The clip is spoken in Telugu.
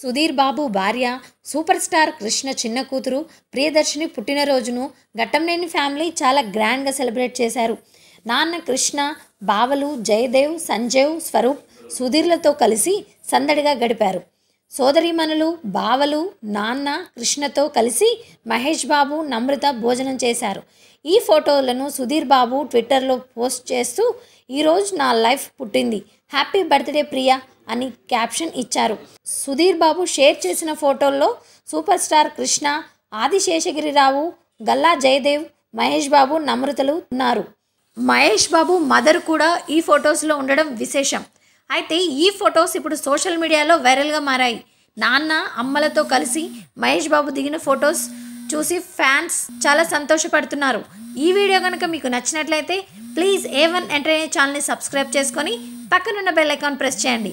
సుధీర్ బాబు భార్య సూపర్ స్టార్ కృష్ణ చిన్న కూతురు ప్రియదర్శిని పుట్టినరోజును లేని ఫ్యామిలీ చాలా గ్రాండ్గా సెలబ్రేట్ చేశారు నాన్న కృష్ణ బావలు జయదేవ్ సంజయ్ స్వరూప్ సుధీర్లతో కలిసి సందడిగా గడిపారు సోదరీమణులు బావలు నాన్న కృష్ణతో కలిసి మహేష్ బాబు నమ్రత భోజనం చేశారు ఈ ఫోటోలను సుధీర్ బాబు ట్విట్టర్లో పోస్ట్ చేస్తూ ఈరోజు నా లైఫ్ పుట్టింది హ్యాపీ బర్త్డే ప్రియా అని క్యాప్షన్ ఇచ్చారు సుధీర్ బాబు షేర్ చేసిన ఫోటోల్లో సూపర్ స్టార్ కృష్ణ ఆదిశేషగిరిరావు గల్లా జయదేవ్ మహేష్ బాబు నమ్రతలు ఉన్నారు మహేష్ బాబు మదర్ కూడా ఈ ఫొటోస్లో ఉండడం విశేషం అయితే ఈ ఫొటోస్ ఇప్పుడు సోషల్ మీడియాలో వైరల్గా మారాయి నాన్న అమ్మలతో కలిసి మహేష్ బాబు దిగిన ఫొటోస్ చూసి ఫ్యాన్స్ చాలా సంతోషపడుతున్నారు ఈ వీడియో కనుక మీకు నచ్చినట్లయితే ప్లీజ్ ఏ వన్ ఎంటర్టైన్ ఛానల్ని సబ్స్క్రైబ్ చేసుకొని పక్కనున్న బెల్ ఐకాన్ ప్రెస్ చేయండి